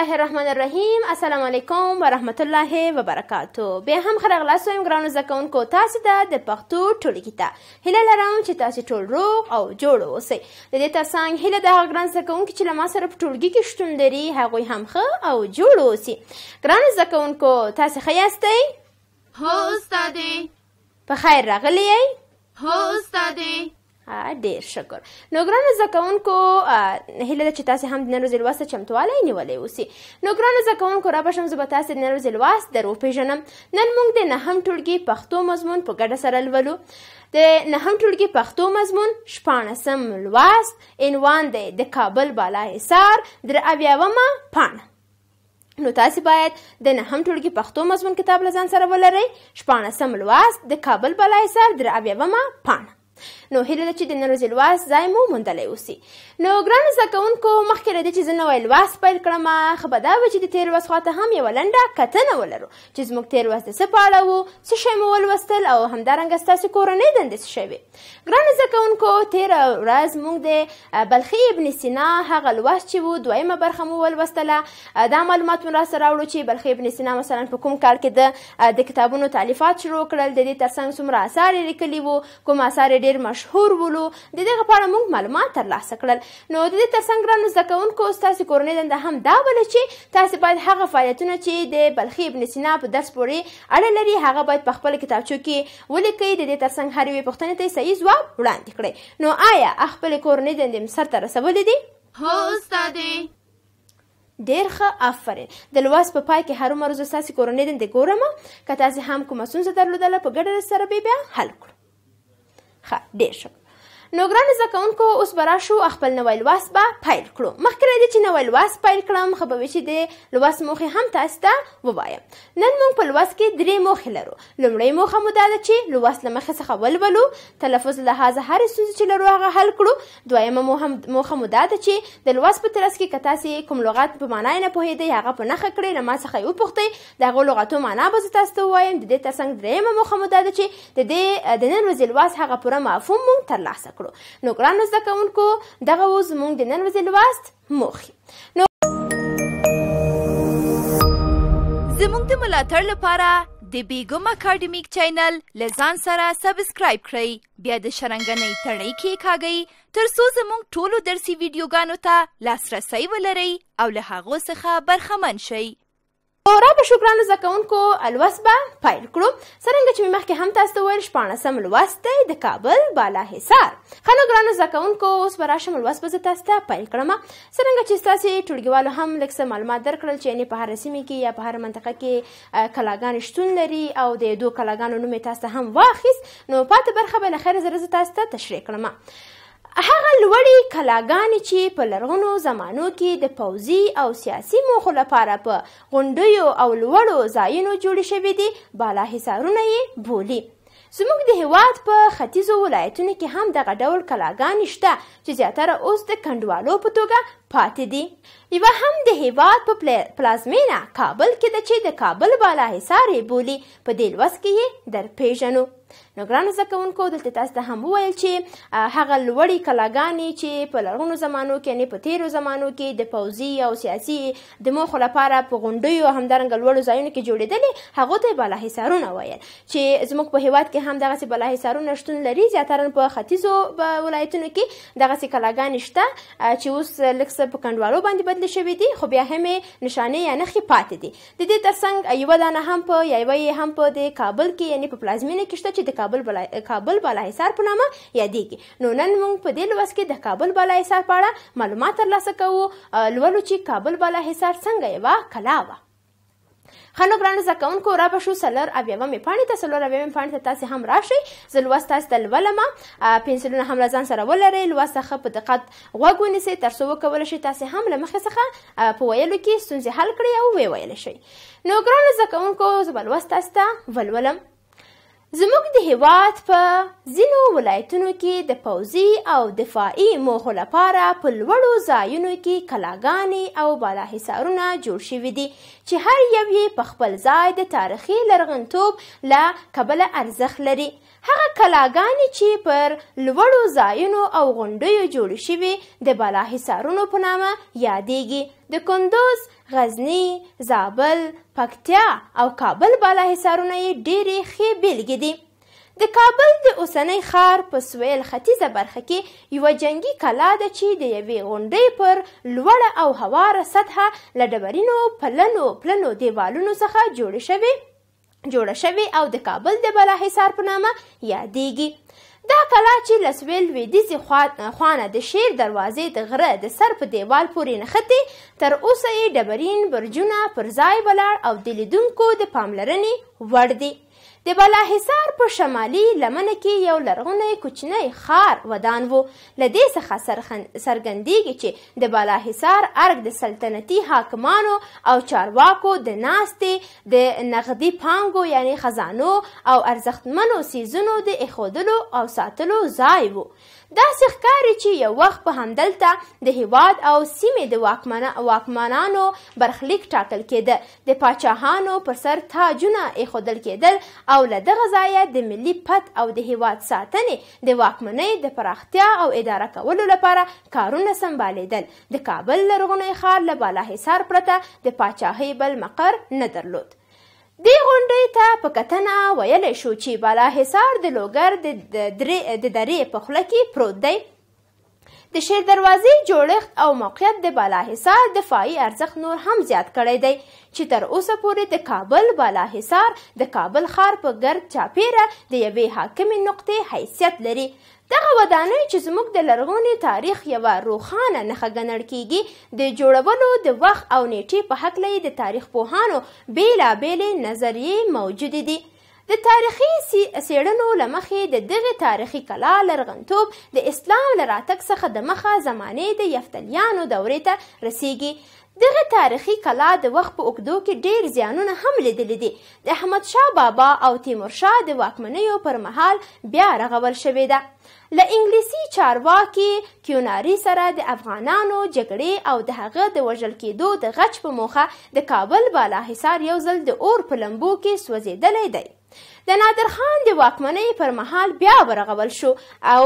الله الرحمن الرحیم السلام علیکم ورحمت الله وبرکاتو به هم خره غلاسو يم ګرانو زکونکو تاسو ته د پښتو ټولګي ته هله لرم چې تاسو ټول روغ او جوړ اوسئ د دې ترڅنګ هله د ګران زکونکو چې لمه سره په ټولګي کې شتون لري هغه هم ښه او جوړ اوسئ ګرانو زکونکو تاسو ښه یاستئ هو استادې په خیر راغلی یې هو استادې ډیر شکر نو ګران زکونکو هله چې تاسو هم د نن ورځې لواسته چمتوالی نیولې اوسئ نو ګران زکونکو را بشم زه به تاسو د نن ورځې لوست درو پیژنم نن موږ د نهم ټولګي پښتو مضمون په ګډه سره لولو د نهم ټولګي پښتو مضمون شپاړسم لوست عنوان دی د کابل بالا حصار در اویاومه پاڼه نو تاسو باید د نهم ټولګي پښتو مضمون کتاب لزان سره ولرئ شپاړسم لوست د کابل بالا حصار در اویاومه پاڼه نو هیله ده چې د نن ورځې لوست ځای مو موندلی اوسي نو ګرانو زده کوونکو مخکې له دې چې زه نوی لوست پیل کړم ښه به دا وه چې د تېر لوست خواته هم یوه لنډه کتنه ولرو چې زموږ تېر لوست د څه په اړه و څه شی مو ولوستل او همدارنګه ستاسو کورنۍ دندې څه شی وې ګرانو زده کوونکو تېره ورځ موږ د بلخي ابن سینا هغه لوست چې و دویمه برخه مو ولوستله دا معلومات مو راسره راوړو چې بلخي ابن سینا مثلا په کوم کال کې د کتابونو تعلیفات شروع کړل د دې ترڅنګ څومره اثار یې لیکلي وو کوم اثار یې ډېر مشهور ولو د دغه په اړه موږ معلومات ترلاسه کړل نو د دې ترڅنګ ګرانو زده کوونکو ستاسې کورنۍ دنده هم دا بله چې تاسې باید هغه فعالیتونه چې د بلخي ابن سینا په درس پورې اړه لري هغه باید په خپل کتابچو کې ولیکئ د دې ترڅنګ هر یوې پوښتنې ته صحیح ځواب وړاندې کړئ نو آیا خپل کورنۍ دندې سرته رسولې دي هو استادې ډیر ښه افرین د لوست په پا پای کې هر عمر زو ساسي کورنۍ دندې ګورم که تاسو هم کومه ستونزه درلودله په ګډه سره بیا حل کړو 和猎手。نو ګران زده کوونکو اوس به راشو خپل نوی لوست به پیل کړو مخکې راځي چې نوی لوست پیل کړم ښه به وي چې د لوست موخې هم تاسو ته ووایم نن موږ په لوست کې درې موخې لرو لومړۍ موخه مو دا ده چې لوست له مخې څخه ولولو تلفظ لحاظه هرې ستونزې چې لرو هغه حل کړو دویمه موخه مو دا ده چې د لوست په ترڅ کې که تاسې کوم لغات په معنا یې نه پوهېدئ هغه په نښه کړئ له ما څخه یې وپوښتئ د هغو لغاتو معنا به زه تاسو ته ووایم د دې ترڅنګ درېیمه موخه مو دا ده چې د دې د نن ورځې لوست هغه پوره مفهوم مونږ ترلاسه کړو کړو نو ګران زده کوونکو دغه و زموږ د نن ورځې لوست موخې نو زموږ د ملاتړ لپاره د بیګم اکیډمیک چینل لزان سره سبسکرایب کړئ بیا د شرنګنۍ تڼۍ کې کاږئ ترڅو زموږ ټولو درسي ویډیوګانو ته لاسرسی ولرئ او له هغو څخه برخمن شئ خورا به شکرانو زده کوونکو الوست به پیل کړو څرنګه چې مې مخکې هم تاسو ته وویل شپاړسم لوست دی د کابل بالا حصار ښه نو ګرانو زده کوونکو اوس به راشم لوست به زه تاسو ته پیل کړم څرنګه چې ستاسې ټولګیوالو هم لږ څه معلومات درکړل چې یعنې په هره سیمه کې یا په هره منطقه کې کلاګانې شتون لري او د دوو کلاګانو نوم یې تاسو هم واخیست نو پاتې برخه به له خیره زه تاسو ته تشریح کړم هغه لوړې کلاګانې چې په لرغونو زمانو کې د پوځي او سیاسي موخو لپاره په غونډیو او لوړو ځایونو جوړې شوې دي بالا حصارونه یې بولي زموږ د هیواد په ختیځو ولایتونو کې هم دغه ډول کلاګانې شته چې زیاتره اوس د کنډوالو په توګه پاتې دي یوه هم د هیواد په پلازمینه کابل کې ده چې د کابل بالا حصار یې بولي په دې لوست کې یې درپېژنو نو ګرانو زده کوونکو دلته تاسو ته هم وویل چې هغه لوړې کلاګانې چې په لرغونو زمانو کې یعنې په تیرو زمانو کې د پوځي او سیاسي د موخو لپاره په غونډیو او همدارنګه لوړو ځایونو کې جوړېدلې هغو ته یې بالاحصارونه ویل چې زموږ په هیواد کې هم دغسې بالاحصارونه شتون لري زیاتره په ختیځو ولایتونو کې دغسې کلاګانې شته چې اوس لږ څه په کنډوالو باندې بدلې شوي دي خو بیا هم یې نښانې یا نښې پاتې دي د دې ترڅنګ یوه دانه هم په یا یوه یې هم په د کابل کې یعنې په پلازمینه کې شته چې د کابل بلا کابل بالا حصار په نامه یادېږي نو نن موږ په دې لوست کې د کابل بالا حصار په اړه معلومات ترلاسه کوو لولو چې کابل بالا حصار څنګه یوه کلا وه خنو ګران زکونکو را بشو سلر اویوه می پانی ته سلر اویوه می پانی ته تاسو هم راشي زلوست تاسو دلولما پنسلونه هم لزان سره ولري لوسخه په دقت غوګونی سي تر سو کول شي تاسو هم لمخ څخه په ویلو کې ستونزې حل کړئ او وی ویل شي نو ګران زکونکو زبلوست تاسو ولولم زموږ د هېواد په ځینو ولایتونو کې د پوځي او دفاعي موخو لپاره په لوړو ځایونو کې کلاګانې او بالاحصارونه جوړ شوي دي چې هر یو یې په خپل ځای د تاریخي لرغونتوب له کبله ارزښت لري هغه کلاګانې چې پر لوړو ځایونو او غونډیو جوړې شوي د بالاحصارونو په نامه یادیږي د کندوز غزنی زابل پکتیا او کابل بالاحصارونه یې ډېرې ښې بېلګې دي د کابل د اوسنۍ ښار په سویل ختیځه برخه کې یوه جنګي کلا ده چې د یوې غونډۍ پر لوړه او هواره سطحه له ډبرینو پلنو پلنو دیوالونو څخه جوړې شوې جوړه شوې او د کابل د بالاحصار په نامه یادیږي دا کلا چې له سویل لویدیځې خوانه د شیر دروازې د غره د سر په دیوال پورې نښتې تر اوسه یې ډبرین برجونه پر ځای ولاړ او د لیدونکو د پاملرنې وړ دي د بالاحصار په شمالي لمنه کې یو لرغونی کوچنی ښار ودان وو له دې څخه څرګندېږي چې د بالاحصار ارګ د سلطنتي حاکمانو او چارواکو د ناستې د نغدي پانګو یعنی خزانو او ارزښتمنو سیزونو د ایښودلو او ساتلو ځای وو داسې ښکاري چې یو وخت په همدلته د هیواد او سیمې د واکمنانو برخلیک ټاکل کېده د پاچاهانو پر سر تاجونه ایښودل کېدل او له دغه ځایه د ملي پت او د هیواد ساتنې د واکمنۍ د پراختیا او اداره کولو لپاره کارونه سمبالیدل د کابل لرغونی ښار له بالاحصار پرته د پاچاهۍ بل مقر نه درلود دی غونډې ته په کتنه ویلی شو چې بالاحصار د لوګر د درې په خوله کې پروت دی د شیر دروازې جوړښت او موقعیت د بالاحصار دفاعي ارزښت نور هم زیات کړی دی چې تر اوسه پورې د کابل بالاحصار د کابل ښار په ګرد چاپیره د یوې حاکمې نقطې حیثیت لري دغه ودانۍ چې زموږ د لرغوني تاریخ یوه روښانه نښه ګڼل کیږي د جوړولو د وخت او نیټې په هکله د تاریخ پوهانو بېلابېلې نظریې موجودې دي د تاریخي څېړنو له مخې د دغې تاریخي کلا لرغونتوب د اسلام له راتګ څخه د مخه زمانې د یفتلیانو دورې ته رسیږي دغه تاریخي کلا د وخت په اوږدو کې ډیر زیانونه هم لیدلي دي د احمد شاه بابا او تیمورشاه د واکمنیو پر مهال بیا رغول شوې ده له انګلیسي چارواکي کیوناري سره د افغانانو جګړې او د هغه د وژل کېدو د غچ په موخه د کابل بالا حصار یو ځل د اور په لمبو کې سوځېدلی دی د نادر خان د واکمنۍ پر مهال بیا ورغول شو او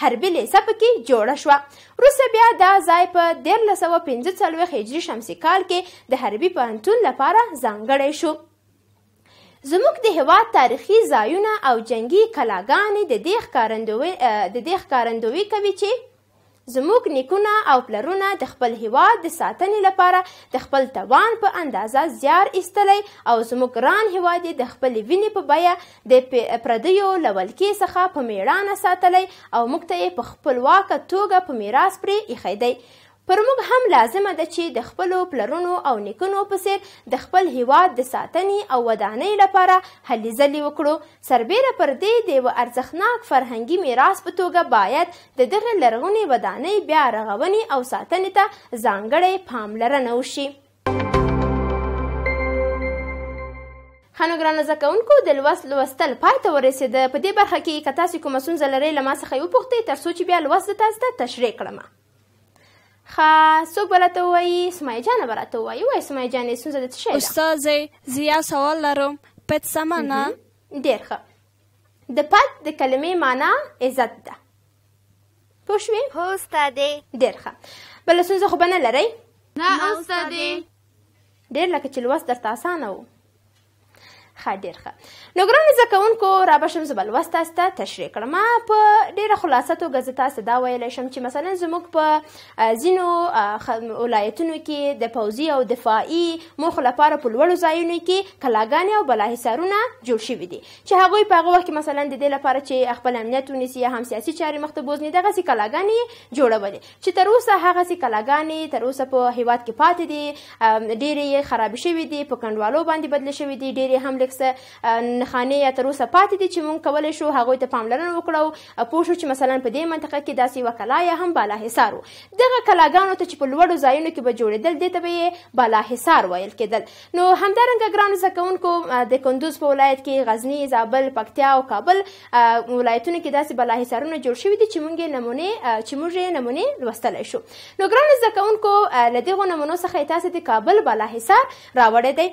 حربي لیسه پکې جوړه شوه وروسته بیا دا ځای په دیارلس سوه پنځه څلوېښت هجري شمسي کال کې د حربي پوهنتون لپاره ځانګړی شو زموږ د هیواد تاریخي ځایونه او جنگي کلاګانې د دې ښکارندوی کوي چې زموږ نیکونه او پلرونه د خپل هیواد د ساتنې لپاره د خپل توان په اندازه زیار ایستلی او زموږ ګران هیواد د خپل وینې په بیه د پردیو له ولکې څخه په میړانه ساتلی او موږ ته یې په خپلواکه توګه په میراث پرې ایښی دی پر موږ هم لازمه ده چې د خپلو پلرونو او نیکونو په څیر د خپل هیواد د ساتنې او ودانۍ لپاره هلې ځلې وکړو سربیره پر دې د یوه ارزښتناک فرهنګي میراث په توګه باید د دغې لرغونې ودانۍ بیا رغونې او ساتنې ته ځانګړې پاملرنه وشي خانو ګران زکونکو د لوست لوستل پای ته ورسېده په دې برخه کې که تاسو کومه ستونزه لرئ له ما څخه یې وپوښتئ تر څو چې بیا لوست تاسو ته تشریح کړم ښه څوک به راته ووایي سمایه جانه به راته ووایي وایي سمایه جانې ستونزه د څه شی ده استاذې زه یو سوال لرم پت سمه نه ډېر ښه د پت د کلمې معنا عزت ده پوه شوې هو استادې ډېر ښه بله ستونزه خو به نه لرئ نه استادې ډېر لکه چې لوست درته اسانه و ښه ډیر ښه نو ګرانو زده کوونکو را به شم زه به لوست تاسو ته تشریح کړم په ډیره خلاصه توګه زه تاسو دا ویلی شم چې مثلا زموږ په ځینو ولایتونو کې د پوځي او دفاعي موخو لپاره په لوړو ځایونو کې کلاګانې او بلاحصارونه جوړ شوي دي چې هغوی په هغه وخت کې مثلا د دې لپاره چې خپل امنیت ونیسي یا هم سیاسي چارې مخ ته بوزني دغسې کلاګانې جوړولې چې تر اوسه هغسې کلاګانې تر اوسه په هیواد کې پاتې دي ډېرې یې خرابې شوي دي په کنډوالو باندې بدلې شوي دي ډېرې حملې مختلف څه نښانې یا تر اوسه پاتې دي چې موږ کولی شو هغوی ته پاملرنه وکړو پوه شو چې مثلا په دې منطقه کې داسې یوه کلا یا هم بالا حصار و دغه کلاګانو ته چې په لوړو ځایونو کې به جوړېدل دې ته به یې بالا حصار ویل کېدل نو همدارنګه ګرانو زده کوونکو د کندوز په ولایت کې غزنی زابل پکتیا او کابل ولایتونو کې داسې بالا حصارونه جوړ شوي دي چې موږ نمونه چې موږ یې نمونه لوستلی شو نو ګرانو زده کوونکو له دغو نمونو څخه یې تاسې د کابل بالا حصار راوړی دی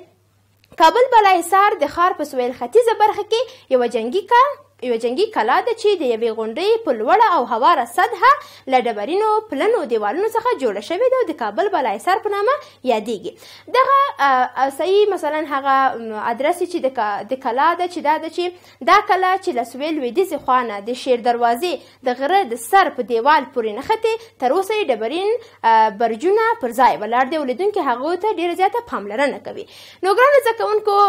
کابل بالا حصار د ښار په سویل ختیځه برخه کې یوه جنګي کا یوه جنګي کلا ده چې د یوې غونډۍ په لوړه او هواره سطحه له ډبرینو پلنو دیوالونو څخه جوړه شوې ده او د کابل بالاحصار په نامه یادیږي دغه صحیح مثلا هغه ادرس چې د کلا ده چې دا ده چې دا کلا چې له سویل لویدیځې خوا نه د شیر دروازې د غره د سر په دیوال پورې نښتې تر اوسه یې ډبرین برجونه پر ځای ولاړ دي او لیدونکي هغو ته ډېره زیاته پاملرنه کوي نو ګرانو زده کوونکو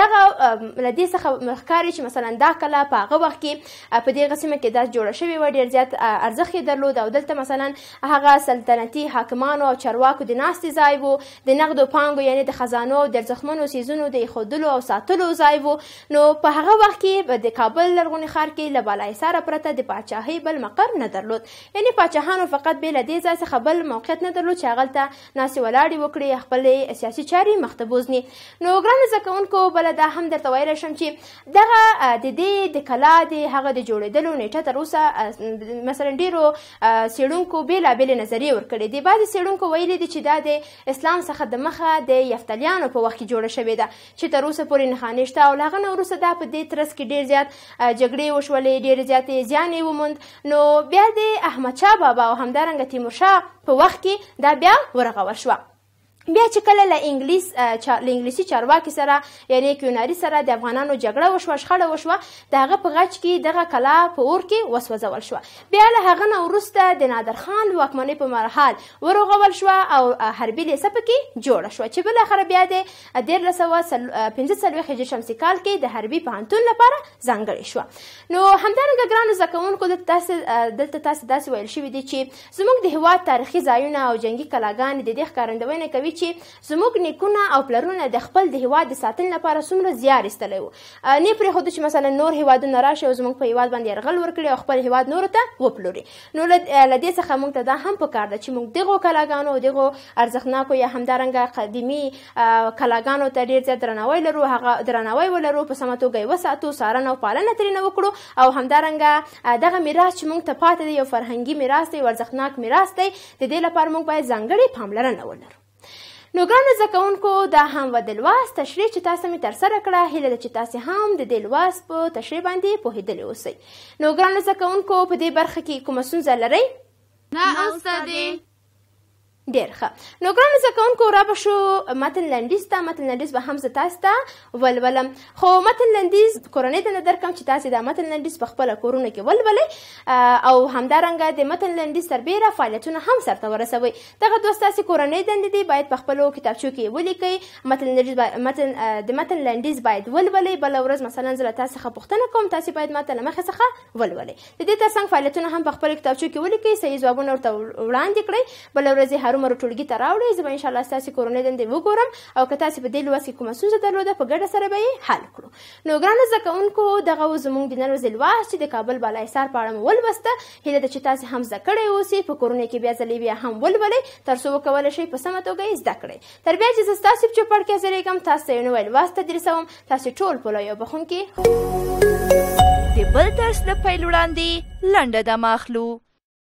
دغه له دې څخه ښکاري چې مثلا دا کلا په هغه هغه وخت کې په دې سیمه کې داس جوړه شوې و ډیر زیات ارزښت یې درلود او دلته مثلا هغه سلطنتي حاکمانو او چارواکو د ناستې ځای وو د نقدو پانګو یعنی د خزانو د ارزښتمنو سیزونو د ایښودلو او ساتلو ځای وو نو په هغه وخت کې د کابل لرغوني ښار کې له بالای سره پرته د پاچاهۍ بل مقر نه درلود یعنی پاچاهانو فقط به له دې ځای څخه بل موقعیت نه درلود چې هغلته ناسې ولاړې وکړي خپلې سیاسي چارې مخته بوزني نو ګران زکونکو بل دا هم درته وایره شم چې دغه د دې د کلا لا د هغه د جوړېدلو نیټه تر اوسه مثلا ډیرو سیړونکو بیلابېلې نظریې ورکړې دي بعضې سیړونکو ویلي دي چې دا د اسلام څخه د مخه د یفتلیانو په وخت کې جوړه شوې ده چې تر اوسه پورې نښانې شته او له هغه نه وروسته دا په دې ترڅ کې ډېر زیات جګړې وشولې ډېرې زیاتې زیان یې وموند نو بیا د احمدشاه بابا او همدارنګه تیمورشاه په وخت کې دا بیا ورغول شوه بیا چې کله له انګلیس له انګلیسي چارواکي سره یعنی کیوناري سره د افغانانو جګړه وشوه شخړه وشوه د هغه په غچ کې دغه کلا په اور کې وسوځول شوه بیا له هغه نه وروسته د نادر خان واکمنۍ په مرحال وروغول شوه او حربي لیسه پکې جوړه شوه چې بالاخره بیا د دیارلس سوه پنځه څلوېښت هجري شمسي کال کې د حربي پوهنتون لپاره ځانګړې شوه نو همدارنګه ګرانو زده کوونکو دلته تاسې داسې ویل شوي دي چې زموږ د هېواد تاریخي ځایونه او جنګي کلاګانې د دې ښکارندوینه کوي چې زموږ نیکونه او پلرونه د خپل د هیواد د ساتنې لپاره څومره زیار ایستلی وو نه پرېښودو چې مثلا نور هیوادونه راشي او زموږ په هیواد باندې یرغل وکړي او خپل هیواد نورو ته وپلوري نو له دې څخه موږ ته دا هم پکار ده چې موږ دغو کلاګانو او دغو ارزښتناکو یا همدارنګه قدیمي کلاګانو ته ډېر زیات درناوی لرو هغه درناوی ولرو په سمه توګه یې وساتو سارنه او پالنه ترېنه وکړو او همدارنګه دغه میراث چې موږ ته پاتې دی یو فرهنګي میراث دی ورزخناک میراث دی د دې لپاره موږ باید ځانګړې پاملرنه ولرو نو ګرانو زده کوونکو دا هم و د لوست تشریح چې تاسو مې ترسره کړه هیله ده چې تاسې هم د دې لوست په تشریح باندې پوهېدلي اوسئ نو ګرانو زده کوونکو په دې برخه کې کومه ستونزه لرئ نه استادې ډیر ښه نو ګران زده کوونکو را به شو متن لنډیز ته متن لنډیز به هم زه تاسو ته ولولم خو متن لنډیز کورنۍ ته نه درکم چې تاسو دا متن لنډیز په خپله کورونه کې ولولئ او همدارنګه د متن لنډیز سربیره فعالیتونه هم سرته ورسوئ دغه دوست تاسې کورنۍ دندې دي باید په خپلو کتابچو کې ولیکئ متن لنډیز متن د متن لنډیز باید ولولئ بله ورځ مثلا زه له تاسو څخه پوښتنه کوم تاسې باید ماته له مخې څخه ولولئ د دې ترڅنګ فعالیتونه هم په خپلو کتابچو کې ولیکئ صحیح ځوابونه ورته وړاندې کړئ بله ورځ یې ارومرو ټولګي ته راوړئ زه به انشاءالله ستاسې کورنۍ دندې وګورم او که تاسې په دې لوست کې کومه ستونزه درلوده په ګډه سره به یې حل کړو نو ګرانو زده کوونکو دغه و زموږ د نن ورځې لوست چې د کابل بالا حصار په اړه مو ولوسته هیله ده چې تاسې هم زده کړی اوسئ په کورنۍ کې بیا ځلې بیا هم ولولئ تر څو وکولی شئ په سمه توګه یې زده کړئ تر بیا چې زه ستاسې په چوپړ کې ځلېږم تاسو ته یو نوی لوست تدریسوم تاسو ټول په لویو بخونکي د بل درس نه پیل وړاندې لنډه دمه اخلو